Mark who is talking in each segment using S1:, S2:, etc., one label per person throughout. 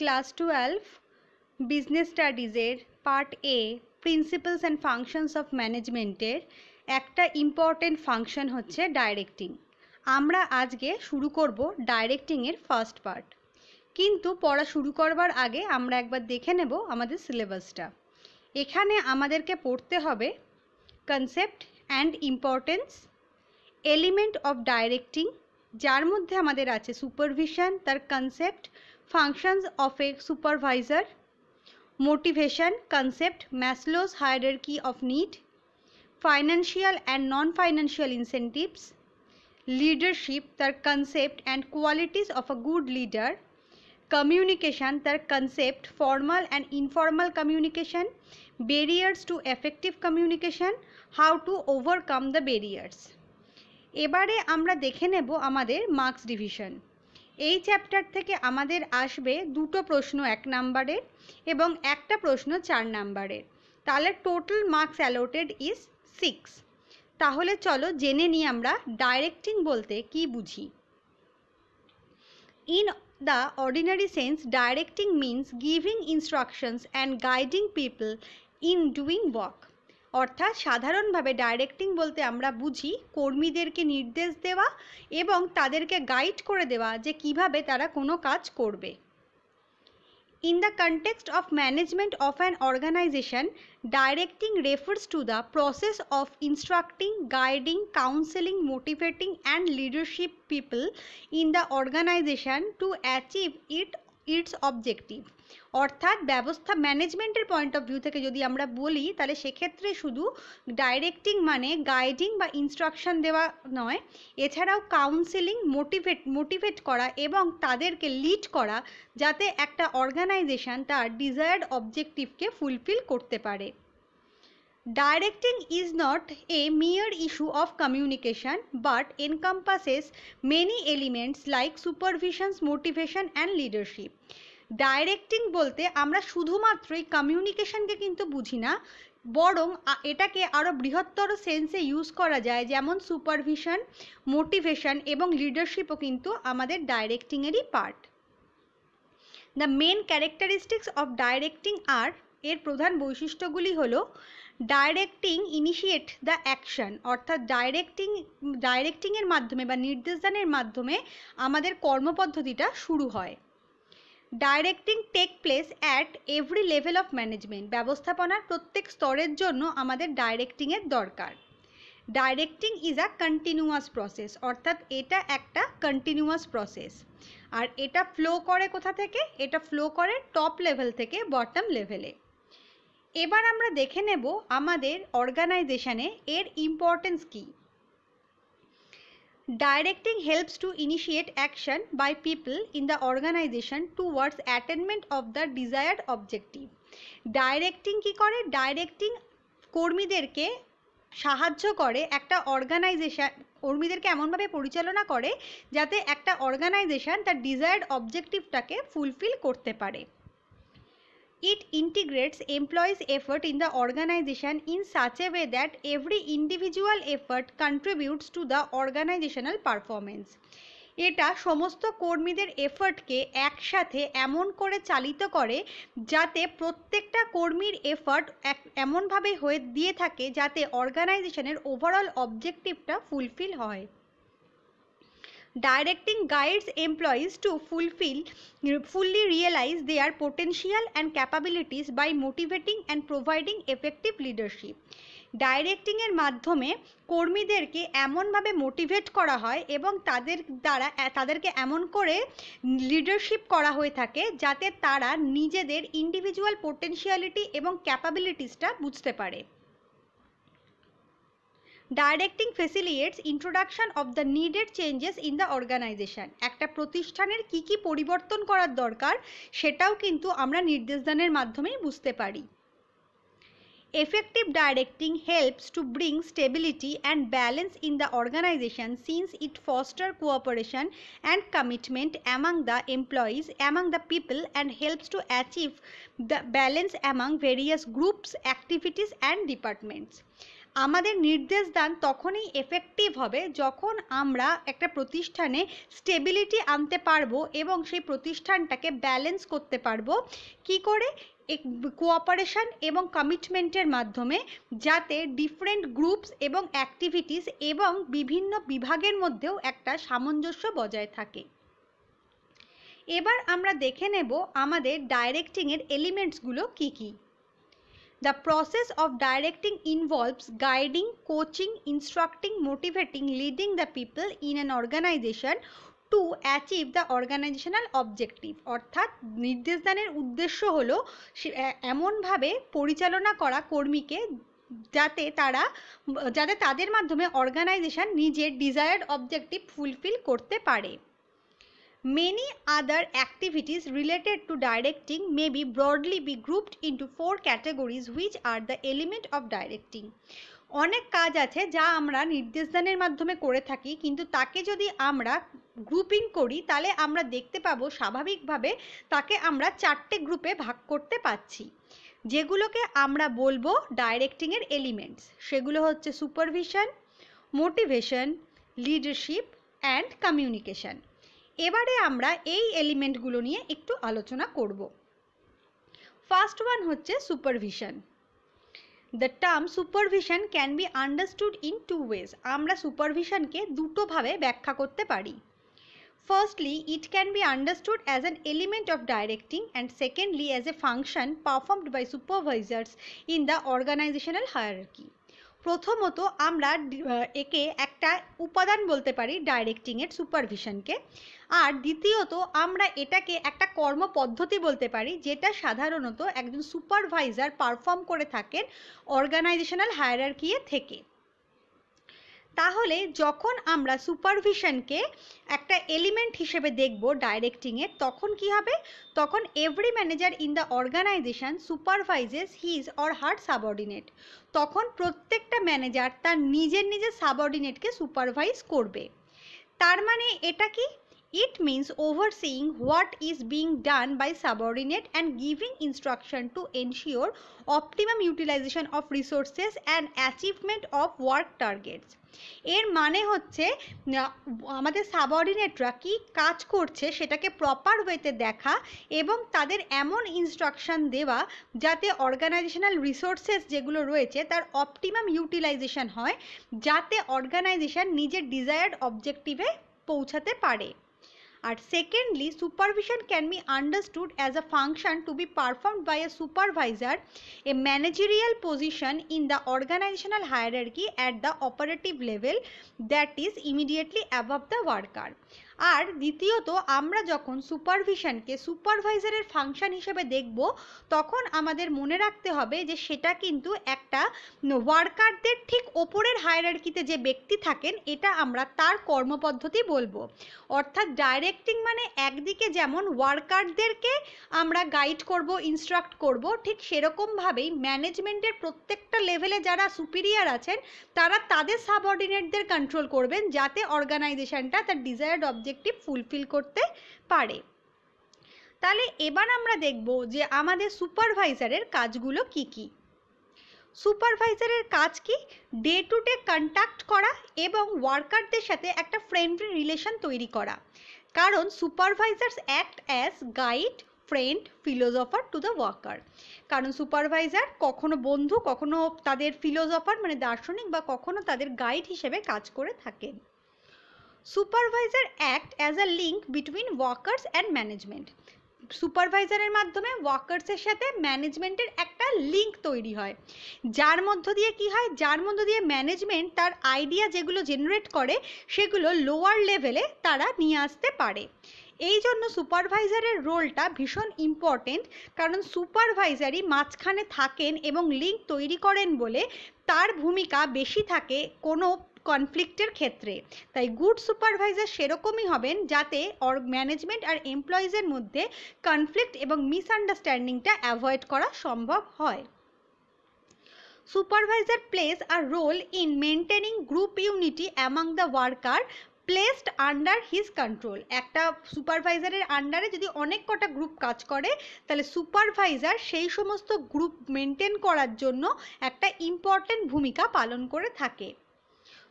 S1: Class twelve business স্টাডিজের part A principles and functions of ম্যানেজমেন্টের একটা ইম্পর্টেন্ট ফাংশন হচ্ছে ডাইরেক্টিং আমরা আজকে শুরু করব ডাইরেক্টিংয়ের ফার্স্ট পার্ট কিন্তু পড়া শুরু করবার আগে আমরা একবার দেখে নেব আমাদের সিলেবাসটা এখানে আমাদেরকে পড়তে হবে concept and importance element of directing যার মধ্যে আমাদের আছে সুপারভিশন তার concept functions of a supervisor motivation concept maslow's hierarchy of need financial and non-financial incentives leadership the concept and qualities of a good leader communication the concept formal and informal communication barriers to effective communication how to overcome the barriers এবারে আমরা দেখে নেব আমাদের marks division এই chapter থেকে আমাদের আসবে দুটো প্রশ্ন এক নাম্বারের এবং একটা প্রশ্ন চার নাম্বারের তাহলে total marks allotted is six তাহলে চলো জেনে নিই আমরা ডাইরেক্টিং বলতে কি বুঝি in the ordinary sense directing means giving instructions and guiding people in doing work অর্থাৎ সাধারণভাবে ডাইরেক্টিং বলতে আমরা বুঝি কর্মীদেরকে নির্দেশ দেওয়া এবং তাদেরকে গাইড করে দেওয়া যে কিভাবে তারা কোনো কাজ করবে in the context of management of an organisation directing refers to the process of instructing guiding counselling motivating and leadership people in the organisation to achieve it its objective অর্থাৎ ব্যবস্থা ম্যানেজমেন্টের পয়েন্ট অফ ভিউ থেকে যদি আমরা বলি তাহলে সেক্ষেত্রে শুধু ডাইরেক্টিং মানে গাইডিং বা ইনস্ট্রাকশন দেওয়া নয় এছাড়াও কাউন্সিলিং মোটিভেট মোটিভেট করা এবং তাদেরকে লিড করা যাতে একটা অর্গানাইজেশন তার ডিজায়ার্ড অবজেক্টিভকে ফুলফিল করতে পারে directing is not a mere issue of communication but encompasses many elements like supervisions motivation and leadership directing বলতে আমরা শুধুমাত্রই কমিউনিকেশনকে কিন্তু বুঝি না বরং এটাকে আরও বৃহত্তর সেন্সে ইউজ করা যায় যেমন সুপারভিশন মোটিভেশন এবং লিডারশিপও কিন্তু আমাদের ডাইরেক্টিংয়েরই part the main characteristics of directing আর এর প্রধান বৈশিষ্ট্যগুলি হল ডাইরেক্টিং ইনিশিয়েট দ্য অ্যাকশন অর্থাৎ ডাইরেক্টিং ডাইরেক্টিংয়ের মাধ্যমে বা নির্দেশদানের মাধ্যমে আমাদের কর্মপদ্ধতিটা শুরু হয় directing take place at every level of management ব্যবস্থাপনার প্রত্যেক স্তরের জন্য আমাদের ডাইরেক্টিংয়ের দরকার directing is a continuous process অর্থাৎ এটা একটা কন্টিনিউয়াস প্রসেস আর এটা ফ্লো করে কোথা থেকে এটা ফ্লো করে টপ লেভেল থেকে বটম লেভেলে এবার আমরা দেখে নেব আমাদের অর্গানাইজেশানে এর ইম্পর্টেন্স কী Directing helps to initiate action by people in the organization towards attainment of the desired objective. Directing কি করে ডাইরেক্টিং কর্মীদেরকে সাহায্য করে একটা অর্গানাইজেশন কর্মীদেরকে এমনভাবে পরিচালনা করে যাতে একটা অর্গানাইজেশন তার ডিজায়ার্ড অবজেক্টিভটাকে ফুলফিল করতে পারে It integrates employees' effort in the organization in such a way that every individual effort contributes to the organizational performance. এটা সমস্ত কর্মীদের এফর্টকে একসাথে এমন করে চালিত করে যাতে প্রত্যেকটা কর্মীর এফর্ট এমনভাবে হয়ে দিয়ে থাকে যাতে অর্গানাইজেশনের ওভারঅল অবজেক্টিভটা ফুলফিল হয় directing guides employees to fulfill fully realize their potential and capabilities by motivating and providing effective leadership এর মাধ্যমে কর্মীদেরকে এমনভাবে মোটিভেট করা হয় এবং তাদের দ্বারা তাদেরকে এমন করে লিডারশিপ করা হয়ে থাকে যাতে তারা নিজেদের ইন্ডিভিজুয়াল পোটেনশিয়ালিটি এবং ক্যাপাবিলিটিসটা বুঝতে পারে directing facilitates introduction of the needed changes in the organisation একটা প্রতিষ্ঠানের কি কি পরিবর্তন করার দরকার সেটাও কিন্তু আমরা নির্দেশদানের মাধ্যমেই বুঝতে পারি effective directing helps to bring stability and balance in the organisation since it foster cooperation and commitment among the employees among the people and helps to achieve the balance among various groups activities and departments আমাদের নির্দেশ দান তখনই effective হবে যখন আমরা একটা প্রতিষ্ঠানে stability আনতে পারবো এবং সেই প্রতিষ্ঠানটাকে ব্যালেন্স করতে পারবো কি করে কোঅপারেশন এবং কমিটমেন্টের মাধ্যমে যাতে ডিফারেন্ট গ্রুপস এবং অ্যাক্টিভিটিস এবং বিভিন্ন বিভাগের মধ্যেও একটা সামঞ্জস্য বজায় থাকে এবার আমরা দেখে নেব আমাদের ডাইরেক্টিংয়ের এলিমেন্টসগুলো কী কী The process of directing involves guiding, coaching, instructing, motivating, leading the people in an organization to achieve the organizational objective. অর্থাৎ নির্দেশদানের উদ্দেশ্য হলো এমনভাবে পরিচালনা করা কর্মীকে যাতে তারা যাতে তাদের মাধ্যমে অর্গানাইজেশন নিজের ডিজায়ার্ড অবজেক্টিভ ফুলফিল করতে পারে Many other activities related to directing may be broadly be grouped into four categories which are the element of directing. অনেক কাজ আছে যা আমরা নির্দেশদানের মাধ্যমে করে থাকি কিন্তু তাকে যদি আমরা গ্রুপিং করি তাহলে আমরা দেখতে পাবো স্বাভাবিকভাবে তাকে আমরা চারটে গ্রুপে ভাগ করতে পাচ্ছি যেগুলোকে আমরা বলবো ডাইরেক্টিংয়ের এলিমেন্টস সেগুলো হচ্ছে supervision motivation leadership and communication এবারে আমরা এই এলিমেন্টগুলো নিয়ে একটু আলোচনা করব ফার্স্ট ওয়ান হচ্ছে supervision the term supervision can be understood in two ways আমরা সুপারভিশনকে দুটোভাবে ব্যাখ্যা করতে পারি firstly it can be understood as an element of directing and secondly as a function performed by supervisors in the organisational hierarchy প্রথমত আমরা একে একটা উপাদান বলতে পারি ডাইরেক্টিংয়ের সুপারভিশনকে আর দ্বিতীয়ত আমরা এটাকে একটা কর্ম পদ্ধতি বলতে পারি যেটা সাধারণত একজন সুপারভাইজার পারফর্ম করে থাকেন অর্গানাইজেশনাল হায়ারার্কিয়ে থেকে তাহলে যখন আমরা সুপারভিশনকে একটা এলিমেন্ট হিসেবে দেখব ডাইরেক্টিংয়ে তখন কি হবে তখন every manager in the organisation supervises his or her subordinate তখন প্রত্যেকটা ম্যানেজার তার নিজের নিজের সাবঅর্ডিনেটকে সুপারভাইজ করবে তার মানে এটা কি It means overseeing what is being done by subordinate and giving instruction to ensure optimum utilization of resources and achievement of work targets. এর মানে হচ্ছে আমাদের সাবঅর্ডিনেটরা কি কাজ করছে সেটাকে প্রপার ওয়েতে দেখা এবং তাদের এমন ইনস্ট্রাকশান দেওয়া যাতে অর্গানাইজেশনাল রিসোর্সেস যেগুলো রয়েছে তার অপটিমাম ইউটিলাইজেশন হয় যাতে অর্গানাইজেশন নিজের ডিজায়ার্ড অবজেক্টিভে পৌঁছাতে পারে আর secondly supervision can be understood as a function to be performed by a supervisor a managerial position in the organizational hierarchy at the operative level that is immediately above the worker আর দ্বিতীয়ত আমরা যখন সুপারভিশনকে সুপারভাইজারের function হিসেবে দেখব তখন আমাদের মনে রাখতে হবে যে সেটা কিন্তু একটা ওয়ার্কারদের ঠিক ওপরের হায়ারার্কিতে যে ব্যক্তি থাকেন এটা আমরা তার কর্মপদ্ধতি বলবো অর্থাৎ ডাইরেক্টিং মানে একদিকে যেমন ওয়ার্কারদেরকে আমরা গাইড করব ইনস্ট্রাক্ট করব ঠিক সেরকমভাবেই ম্যানেজমেন্টের প্রত্যেকটা লেভেলে যারা সুপিরিয়ার আছেন তারা তাদের সাবঅর্ডিনেটদের কন্ট্রোল করবেন যাতে অর্গানাইজেশনটা তার ডিজায়ার্ড অব অবজেক্টিভ ফুলফিল করতে পারে তাহলে এবার আমরা দেখব যে আমাদের সুপারভাইজারের কাজগুলো কি কি। সুপারভাইজারের কাজ কি ডে টু ডে কন্ট্যাক্ট করা এবং ওয়ার্কারদের সাথে একটা ফ্রেন্ডলি রিলেশন তৈরি করা কারণ supervisors act as guide friend philosopher to the worker কারণ সুপারভাইজার কখনো বন্ধু কখনো তাদের ফিলোজফার মানে দার্শনিক বা কখনো তাদের গাইড হিসেবে কাজ করে থাকেন supervisor act as a link between workers and management সুপারভাইজারের মাধ্যমে ওয়ার্কার্সের সাথে ম্যানেজমেন্টের একটা লিঙ্ক তৈরি হয় যার মধ্য দিয়ে কি হয় যার মধ্য দিয়ে ম্যানেজমেন্ট তার আইডিয়া যেগুলো জেনারেট করে সেগুলো লোয়ার লেভেলে তারা নিয়ে আসতে পারে এই জন্য সুপারভাইজারের রোলটা ভীষণ ইম্পর্টেন্ট কারণ সুপারভাইজারই মাঝখানে থাকেন এবং লিঙ্ক তৈরি করেন বলে তার ভূমিকা বেশি থাকে কোনো কনফ্লিক্টের ক্ষেত্রে তাই গুড সুপারভাইজার সেরকমই হবেন যাতে অর্গ ম্যানেজমেন্ট আর এমপ্লয়িজের মধ্যে কনফ্লিক্ট এবং মিসআন্ডারস্ট্যান্ডিংটা অ্যাভয়েড করা সম্ভব হয় supervisor place their role in maintaining group unity among the worker placed under his control একটা সুপারভাইজারের আন্ডারে যদি অনেক কটা গ্রুপ কাজ করে তাহলে সুপারভাইজার সেই সমস্ত গ্রুপ মেনটেন করার জন্য একটা ইম্পর্টেন্ট ভূমিকা পালন করে থাকে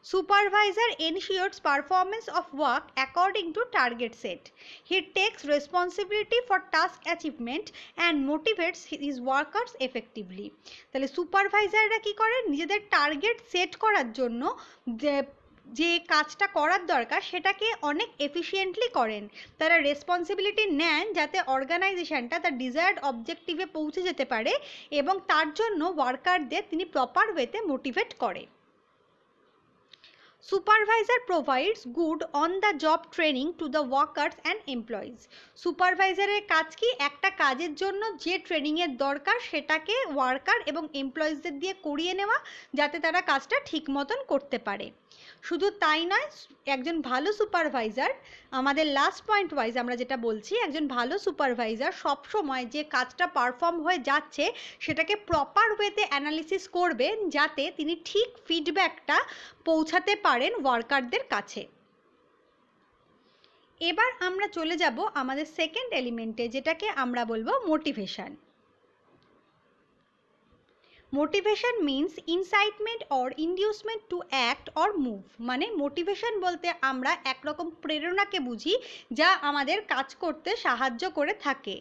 S1: Supervisor ensures performance of work according to target set. He takes responsibility for task achievement and motivates his workers effectively. তাহলে সুপারভাইজাররা কি করে নিজেদের টার্গেট সেট করার জন্য যে যে কাজটা করার দরকার সেটাকে অনেক এফিসিয়েন্টলি করেন তারা রেসপন্সিবিলিটি নেন যাতে অর্গানাইজেশনটা তার ডিজায়ার্ড অবজেক্টিভে পৌঁছে যেতে পারে এবং তার জন্য ওয়ার্কারদের তিনি প্রপার ওয়েতে মোটিভেট করে Supervisor provides good on the job training to the workers and employees. সুপারভাইজারের কাজ কি একটা কাজের জন্য যে ট্রেনিংয়ের দরকার সেটাকে ওয়ার্কার এবং এমপ্লয়িজদের দিয়ে করিয়ে নেওয়া যাতে তারা কাজটা ঠিক মতন করতে পারে শুধু তাই নয় একজন ভালো সুপারভাইজার আমাদের লাস্ট পয়েন্ট ওয়াইজ আমরা যেটা বলছি একজন ভালো সুপারভাইজার সবসময় যে কাজটা পারফর্ম হয়ে যাচ্ছে সেটাকে প্রপার ওয়েতে অ্যানালিসিস করবেন যাতে তিনি ঠিক ফিডব্যাকটা পৌঁছাতে পারেন ওয়ার্কারদের কাছে এবার আমরা চলে যাব আমাদের সেকেন্ড এলিমেন্টে যেটাকে আমরা বলবো motivation motivation means incitement or inducement to act or move মানে মোটিভেশন বলতে আমরা একরকম প্রেরণাকে বুঝি যা আমাদের কাজ করতে সাহায্য করে থাকে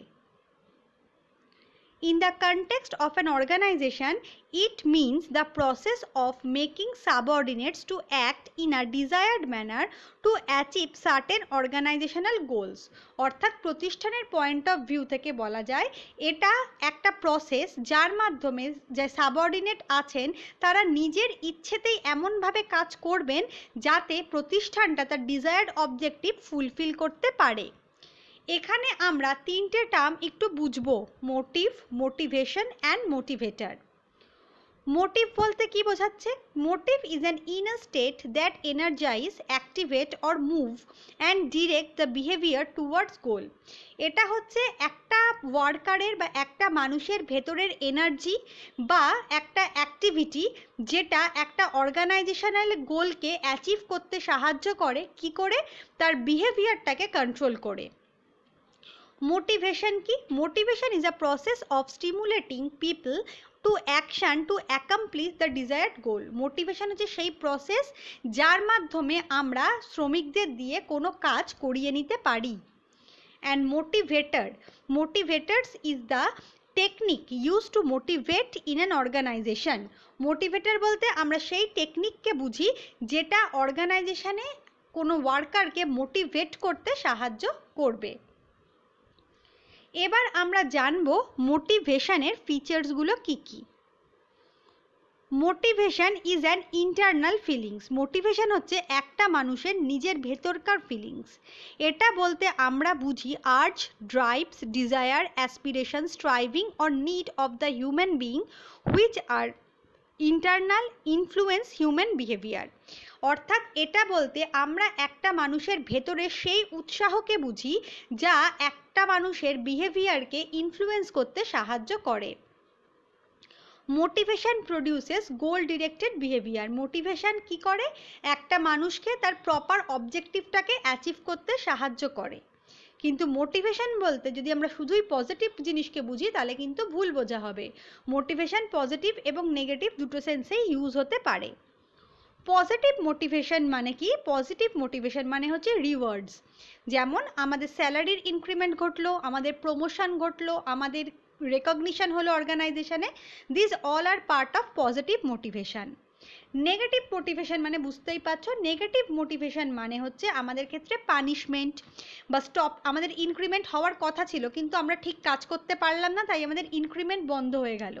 S1: In the context of an organization, it means the process of making subordinates to act in a desired manner to achieve certain organizational goals. অর্থাৎ প্রতিষ্ঠানের পয়েন্ট অফ ভিউ থেকে বলা যায় এটা একটা প্রসেস যার মাধ্যমে যে সাবঅর্ডিনেট আছেন তারা নিজের ইচ্ছেতেই এমনভাবে কাজ করবেন যাতে প্রতিষ্ঠানটা তার ডিজায়ার্ড অবজেক্টিভ ফুলফিল করতে পারে এখানে আমরা তিনটে টার্ম একটু বুঝব motive motivation and motivator motive বলতে কি বোঝাচ্ছে motive is an inner state that energize activate or move and direct the behaviour towards goal এটা হচ্ছে একটা ওয়ার্কারের বা একটা মানুষের ভেতরের এনার্জি বা একটা অ্যাক্টিভিটি যেটা একটা অর্গানাইজেশনাল গোলকে অ্যাচিভ করতে সাহায্য করে কি করে তার বিহেভিয়ারটাকে কন্ট্রোল করে মোটিভেশন কি motivation is a process of stimulating people to action to accomplish the desired goal motivation হচ্ছে সেই প্রসেস যার মাধ্যমে আমরা শ্রমিকদের দিয়ে কোনো কাজ করিয়ে নিতে পারি and motivator motivators is the technique use to motivate in an organisation motivator বলতে আমরা সেই টেকনিককে বুঝি যেটা অর্গানাইজেশানে কোনো ওয়ার্কারকে মোটিভেট করতে সাহায্য করবে এবার আমরা জানব মোটিভেশনের ফিচার্সগুলো কি কি motivation is an internal feelings motivation হচ্ছে একটা মানুষের নিজের ভেতরকার ফিলিংস এটা বলতে আমরা বুঝি urge drives desire aspiration striving or need of the human being which are internal influence human behaviour অর্থাৎ এটা বলতে আমরা একটা মানুষের ভেতরে সেই উৎসাহকে বুঝি যা একটা মানুষের বিহেভিয়ারকে ইনফ্লুয়েন্স করতে সাহায্য করে motivation produces goal directed behaviour motivation কি করে একটা মানুষকে তার প্রপার অবজেক্টিভটাকে অ্যাচিভ করতে সাহায্য করে কিন্তু মোটিভেশন বলতে যদি আমরা শুধুই পজিটিভ জিনিসকে বুঝি তাহলে কিন্তু ভুল বোঝা হবে মোটিভেশন পজিটিভ এবং নেগেটিভ দুটো সেন্সেই ইউজ হতে পারে পজিটিভ মোটিভেশন মানে কি পজিটিভ মোটিভেশন মানে হচ্ছে রিওয়ার্ডস যেমন আমাদের স্যালারির ইনক্রিমেন্ট ঘটলো আমাদের প্রমোশন ঘটলো আমাদের রেকগনিশন হলো অর্গানাইজেশানে this all are part of positive motivation negative motivation মানে বুঝতেই পারছ নেগেটিভ মোটিভেশন মানে হচ্ছে আমাদের ক্ষেত্রে পানিশমেন্ট বা স্টপ আমাদের ইনক্রিমেন্ট হওয়ার কথা ছিল কিন্তু আমরা ঠিক কাজ করতে পারলাম না তাই আমাদের ইনক্রিমেন্ট বন্ধ হয়ে গেল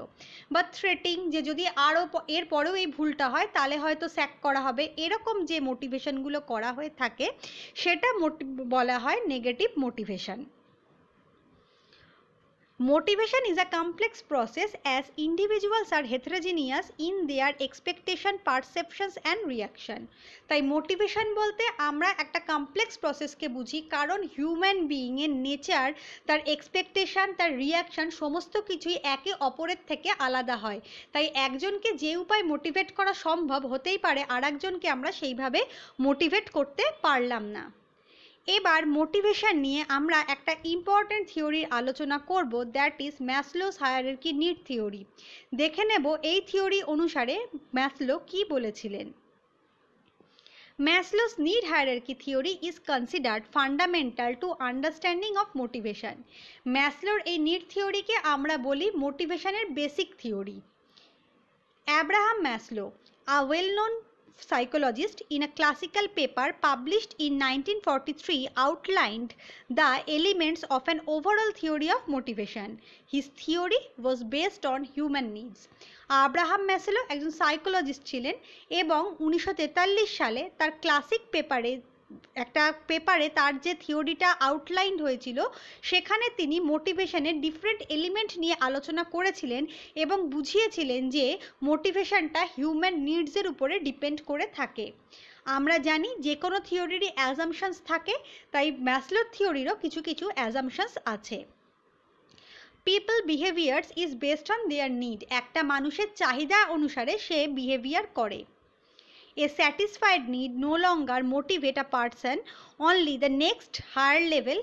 S1: বা থ্রেটিং যে যদি আরও এর পরেও এই ভুলটা হয় তাহলে হয়তো স্যাক করা হবে এরকম যে মোটিভেশনগুলো করা হয়ে থাকে সেটা বলা হয় negative motivation motivation is a complex process as individuals are heterogeneous in their expectation perceptions and reaction তাই মোটিভেশন বলতে আমরা একটা কমপ্লেক্স প্রসেসকে বুঝি কারণ হিউম্যান বিইংয়ের নেচার তার এক্সপেকটেশান তার রিয়াকশান সমস্ত কিছুই একে অপরের থেকে আলাদা হয় তাই একজনকে যে উপায় মোটিভেট করা সম্ভব হতেই পারে আর আমরা সেইভাবে মোটিভেট করতে পারলাম না এবার মোটিভেশন নিয়ে আমরা একটা ইম্পর্ট্যান্ট থিওরির আলোচনা করব দ্যাট ইজ ম্যাসলোস কি নিড থিওরি দেখে নেব এই থিওরি অনুসারে ম্যাসলো কি বলেছিলেন নিড হায়ারের কি theory is considered fundamental to understanding of motivation ম্যাসলোর এই নিড থিওরিকে আমরা বলি মোটিভেশনের basic theory Abraham Maslow a well known psychologist in a classical paper published in 1943 outlined the elements of an overall theory of motivation. His theory was based on human needs. Abraham Maslow একজন psychologist ছিলেন এবং উনিশশো সালে তার classic পেপারে একটা পেপারে তার যে থিওরিটা আউটলাইন হয়েছিল সেখানে তিনি মোটিভেশনের ডিফারেন্ট এলিমেন্ট নিয়ে আলোচনা করেছিলেন এবং বুঝিয়েছিলেন যে মোটিভেশনটা হিউম্যান নিডসের উপরে ডিপেন্ড করে থাকে আমরা জানি যে কোনো থিওরিরই অ্যাজামশানস থাকে তাই ম্যাসলোর থিওরিরও কিছু কিছু অ্যাজামশানস আছে people behaviours is based on their need একটা মানুষের চাহিদা অনুসারে সে বিহেভিয়ার করে a satisfied need no longer motivate a person only the next higher level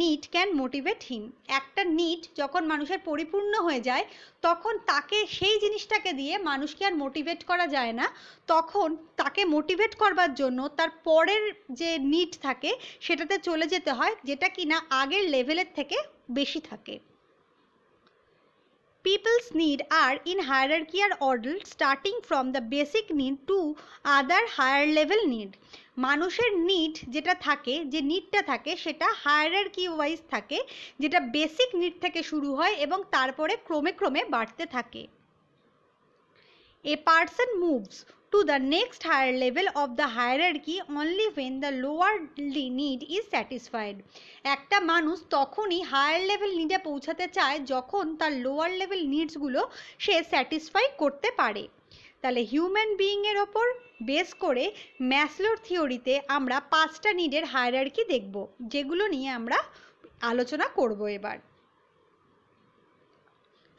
S1: need can motivate him একটা নিড যখন মানুষের পরিপূর্ণ হয়ে যায় তখন তাকে সেই জিনিসটাকে দিয়ে মানুষকে আর মোটিভেট করা যায় না তখন তাকে মোটিভেট করবার জন্য তার পরের যে নিড থাকে সেটাতে চলে যেতে হয় যেটা কিনা আগের লেভেলের থেকে বেশি থাকে পিপলস নিড আর ইন হায়ার কিয়ার order starting from the basic need to other higher level need মানুষের নিড যেটা থাকে যে নিডটা থাকে সেটা হায়ার কি ওয়াইজ থাকে যেটা বেসিক নিড থেকে শুরু হয় এবং তারপরে ক্রমে ক্রমে বাড়তে থাকে a person moves to the next higher level of the hierarchy only when the lower need is satisfied একটা মানুষ তখনই হায়ার লেভেল নিডে পৌঁছাতে চায় যখন তার লোয়ার লেভেল নিডসগুলো সে স্যাটিসফাই করতে পারে তাহলে হিউম্যান এর ওপর বেস করে ম্যাসলোর থিওরিতে আমরা পাঁচটা নিডের হায়ারার্কি দেখব যেগুলো নিয়ে আমরা আলোচনা করব এবার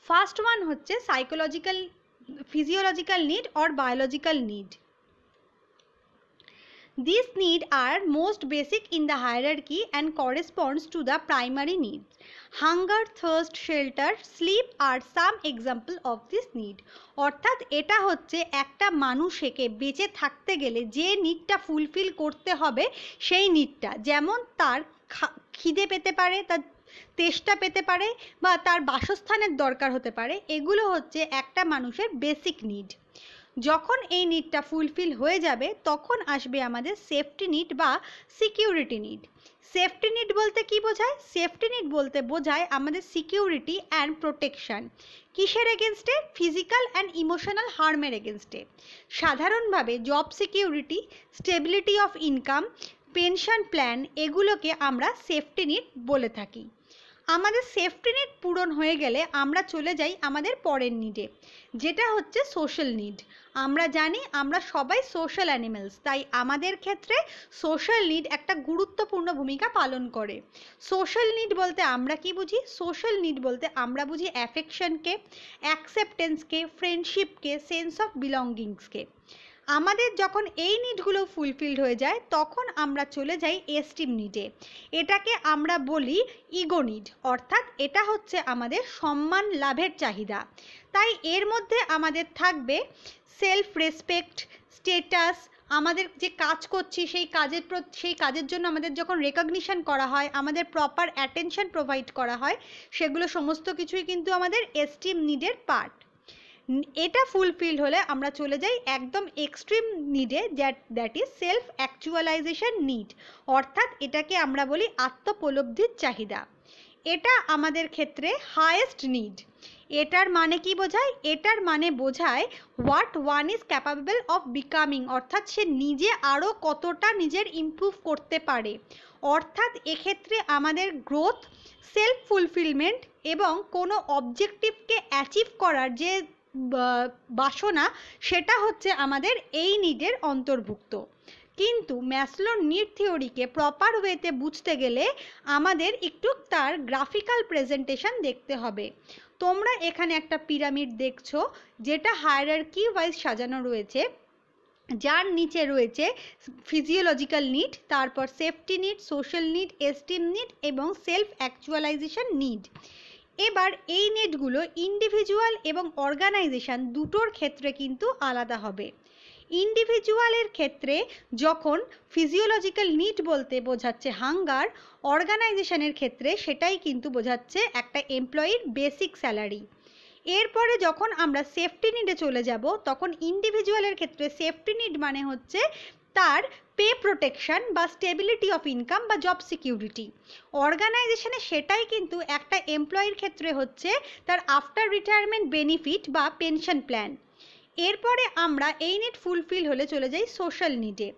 S1: ফার্স্ট ওয়ান হচ্ছে psychological physiological need or biological need. These needs are most basic in the hierarchy and corresponds to the primary needs. Hunger, thirst, shelter, sleep are some example of this need. অর্থাৎ এটা হচ্ছে একটা মানুষকে বেঁচে থাকতে গেলে যে নিডটা ফুলফিল করতে হবে সেই নিডটা যেমন তার খিদে পেতে পারে তার তেষ্টা পেতে পারে বা তার বাসস্থানের দরকার হতে পারে এগুলো হচ্ছে একটা মানুষের বেসিক নিড যখন এই নিডটা ফুলফিল হয়ে যাবে তখন আসবে আমাদের সেফটি নিড বা সিকিউরিটি নিড সেফটি নিড বলতে কি বোঝায় সেফটি নিড বলতে বোঝায় আমাদের সিকিউরিটি অ্যান্ড প্রোটেকশান কিসের এগেনস্টে ফিজিক্যাল অ্যান্ড ইমোশনাল হার্মের এগেনস্টে সাধারণভাবে job security stability of income pension plan এগুলোকে আমরা সেফটি নিড বলে থাকি আমাদের সেফটি নিড পূরণ হয়ে গেলে আমরা চলে যাই আমাদের পরের নিডে যেটা হচ্ছে সোশ্যাল নিড আমরা জানি আমরা সবাই সোশ্যাল অ্যানিমেলস তাই আমাদের ক্ষেত্রে সোশ্যাল নিড একটা গুরুত্বপূর্ণ ভূমিকা পালন করে সোশ্যাল নিড বলতে আমরা কি বুঝি সোশ্যাল নিড বলতে আমরা বুঝি অ্যাফেকশনকে অ্যাকসেপ্টেন্সকে ফ্রেন্ডশিপকে সেন্স অফ বিলঙ্গিংসকে আমাদের যখন এই নিডগুলো ফুলফিলড হয়ে যায় তখন আমরা চলে যাই এস্টিম নিডে এটাকে আমরা বলি ইগো নিড অর্থাৎ এটা হচ্ছে আমাদের সম্মান লাভের চাহিদা তাই এর মধ্যে আমাদের থাকবে সেলফ রেসপেক্ট স্টেটাস আমাদের যে কাজ করছি সেই কাজের সেই কাজের জন্য আমাদের যখন রেকগনিশন করা হয় আমাদের প্রপার অ্যাটেনশন প্রোভাইড করা হয় সেগুলো সমস্ত কিছুই কিন্তু আমাদের এস্টিম নিডের পার্ট এটা ফুলফিল হলে আমরা চলে যাই একদম এক্সট্রিম নিডে that that is self actualization need অর্থাৎ এটাকে আমরা বলি আত্মপলব্ধির চাহিদা এটা আমাদের ক্ষেত্রে হায়েস্ট নিড এটার মানে কি বোঝায় এটার মানে বোঝায় what one is capable of becoming অর্থাৎ সে নিজে আরও কতটা নিজের ইমপ্রুভ করতে পারে অর্থাৎ এক্ষেত্রে আমাদের গ্রোথ সেলফ ফুলফিলমেন্ট এবং কোনো অবজেক্টিভকে অ্যাচিভ করার যে বাসনা সেটা হচ্ছে আমাদের এই নিডের অন্তর্ভুক্ত কিন্তু ম্যাসলোর নিড থিওরিকে প্রপার ওয়েতে বুঝতে গেলে আমাদের একটু তার গ্রাফিক্যাল প্রেজেন্টেশন দেখতে হবে তোমরা এখানে একটা পিরামিড দেখছো যেটা কি ওয়াইজ সাজানো রয়েছে যার নিচে রয়েছে ফিজিওলজিক্যাল নিড তারপর safety need social need esteem need এবং সেলফ অ্যাকচুয়ালাইজেশন নিড এবার এই নেটগুলো ইন্ডিভিজুয়াল এবং অর্গানাইজেশন দুটোর ক্ষেত্রে কিন্তু আলাদা হবে ইন্ডিভিজুয়ালের ক্ষেত্রে যখন ফিজিওলজিক্যাল নিড বলতে বোঝাচ্ছে হাঙ্গার অর্গানাইজেশনের ক্ষেত্রে সেটাই কিন্তু বোঝাচ্ছে একটা এমপ্লয়ির বেসিক স্যালারি এরপরে যখন আমরা সেফটি নিডে চলে যাব তখন ইন্ডিভিজুয়ালের ক্ষেত্রে সেফটি নিড মানে হচ্ছে তার পে প্রোটেকশন বা স্টেবিলিটি অফ ইনকাম বা জব সিকিউরিটি অর্গানাইজেশনে সেটাই কিন্তু একটা এমপ্লয়ির ক্ষেত্রে হচ্ছে তার আফটার রিটায়ারমেন্ট বেনিফিট বা পেনশন প্ল্যান এরপরে আমরা এই নিড ফুলফিল হলে চলে যাই সোশ্যাল নিডে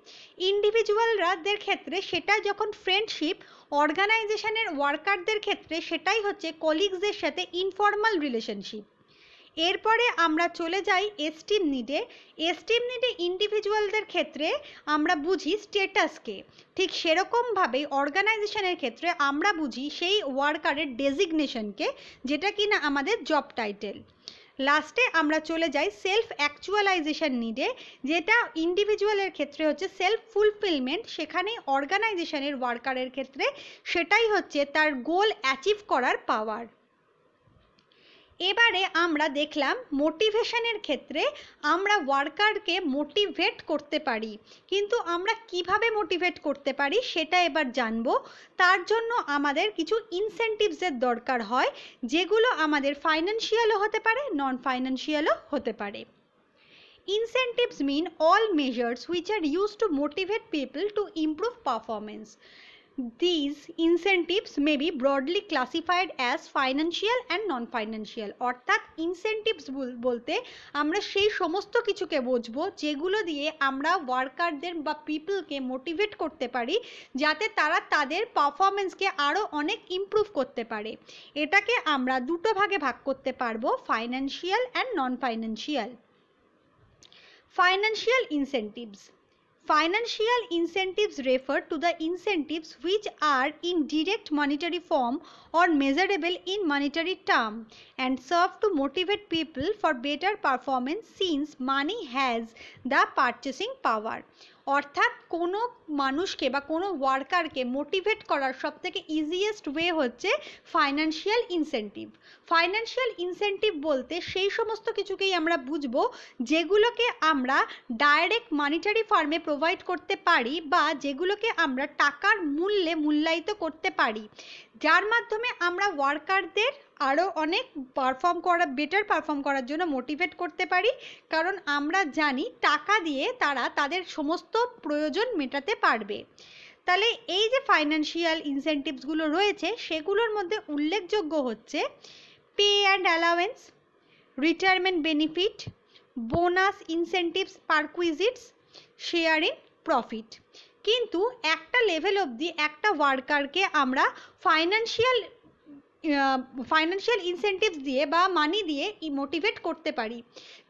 S1: ইন্ডিভিজুয়ালরাদের ক্ষেত্রে সেটা যখন ফ্রেন্ডশিপ অর্গানাইজেশনের ওয়ার্কারদের ক্ষেত্রে সেটাই হচ্ছে কলিগসদের সাথে ইনফর্মাল রিলেশনশিপ এরপরে আমরা চলে যাই এস্টিম নিডে এসটিম নিডে ইন্ডিভিজুয়ালদের ক্ষেত্রে আমরা বুঝি স্টেটাসকে ঠিক সেরকমভাবেই অর্গানাইজেশনের ক্ষেত্রে আমরা বুঝি সেই ওয়ার্কারের ডেজিগনেশনকে যেটা কিনা আমাদের জব টাইটেল লাস্টে আমরা চলে যাই সেলফ অ্যাকচুয়ালাইজেশন নিডে যেটা ইন্ডিভিজুয়ালের ক্ষেত্রে হচ্ছে সেলফ ফুলফিলমেন্ট সেখানে অর্গানাইজেশনের ওয়ার্কারের ক্ষেত্রে সেটাই হচ্ছে তার গোল অ্যাচিভ করার পাওয়ার এবারে আমরা দেখলাম মোটিভেশনের ক্ষেত্রে আমরা ওয়ার্কারকে মোটিভেট করতে পারি কিন্তু আমরা কিভাবে মোটিভেট করতে পারি সেটা এবার জানবো তার জন্য আমাদের কিছু ইনসেন্টিভসের দরকার হয় যেগুলো আমাদের ফাইন্যান্সিয়ালও হতে পারে নন ফাইন্যান্সিয়ালও হতে পারে incentives mean all measures which are use to motivate people to improve performance these incentives may be broadly classified as financial and non-financial অর্থাৎ incentives বলতে আমরা সেই সমস্ত কিছুকে বুঝবো যেগুলো দিয়ে আমরা ওয়ার্কারদের বা পিপলকে মোটিভেট করতে পারি যাতে তারা তাদের পারফরমেন্সকে আরও অনেক ইমপ্রুভ করতে পারে এটাকে আমরা দুটো ভাগে ভাগ করতে পারবো financial and non financial financial incentives Financial incentives refer to the incentives which are in direct monetary form or measurable in monetary term and serve to motivate people for better performance since money has the purchasing power. অর্থাৎ কোনো মানুষকে বা কোনো ওয়ার্কারকে motivate করার সবথেকে easiest way হচ্ছে financial incentive financial incentive বলতে সেই সমস্ত কিছুকেই আমরা বুঝব যেগুলোকে আমরা ডাইরেক্ট মানিটারি ফার্মে প্রোভাইড করতে পারি বা যেগুলোকে আমরা টাকার মূল্যে মূল্যায়িত করতে পারি যার মাধ্যমে আমরা ওয়ার্কারদের আরও অনেক পারফর্ম করা বেটার পারফর্ম করার জন্য মোটিভেট করতে পারি কারণ আমরা জানি টাকা দিয়ে তারা তাদের সমস্ত প্রয়োজন মেটাতে পারবে তাহলে এই যে ফাইন্যান্সিয়াল ইনসেন্টিভসগুলো রয়েছে সেগুলোর মধ্যে উল্লেখযোগ্য হচ্ছে pay and allowance retirement benefit bonus incentives perquisites sharing profit কিন্তু একটা লেভেল অবধি একটা ওয়ার্কারকে আমরা ফাইন্যান্সিয়াল ফাইন্যান্সিয়াল ইনসেন্টিভস দিয়ে বা মানি দিয়ে মোটিভেট করতে পারি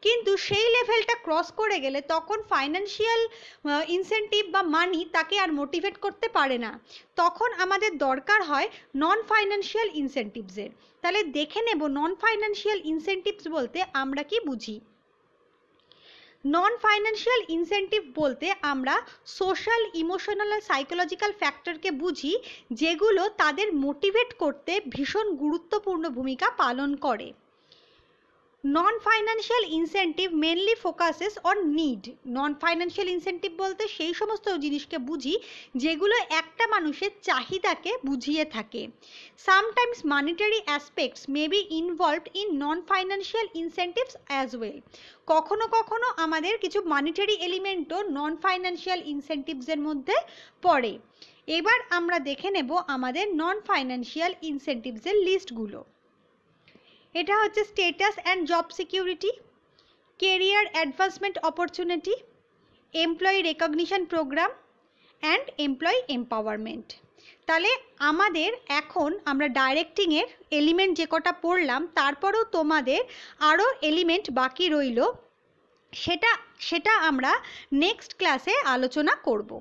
S1: কিন্তু সেই লেভেলটা ক্রস করে গেলে তখন ফাইন্যান্সিয়াল ইনসেন্টিভ বা মানি তাকে আর মোটিভেট করতে পারে না তখন আমাদের দরকার হয় নন ফাইন্যান্সিয়াল ইনসেন্টিভসের তাহলে দেখে নেব নন ফাইন্যান্সিয়াল ইনসেন্টিভস বলতে আমরা কি বুঝি নন ফাইন্যান্সিয়াল ইনসেন্টিভ বলতে আমরা সোশ্যাল ইমোশনাল আর সাইকোলজিক্যাল ফ্যাক্টরকে বুঝি যেগুলো তাদের মোটিভেট করতে ভীষণ গুরুত্বপূর্ণ ভূমিকা পালন করে non-financial incentive mainly focuses on need non-financial incentive বলতে সেই সমস্ত জিনিসকে বুঝি যেগুলো একটা মানুষের চাহিদাকে বুঝিয়ে থাকে sometimes monetary aspects may be involved in non-financial incentives as well কখনো কখনো আমাদের কিছু মানিটারি এলিমেন্টও নন-ফাইন্যান্সিয়াল ইনসেন্টিভসের মধ্যে পড়ে এবার আমরা দেখে নেব আমাদের নন-ফাইন্যান্সিয়াল ইনসেন্টিভসের লিস্টগুলো এটা হচ্ছে status and job security career advancement opportunity employee recognition programme and employee empowerment তাহলে আমাদের এখন আমরা ডাইরেক্টিংয়ের এলিমেন্ট যে কটা পড়লাম তারপরেও তোমাদের আরও এলিমেন্ট বাকি রইল সেটা সেটা আমরা নেক্সট ক্লাসে আলোচনা করবো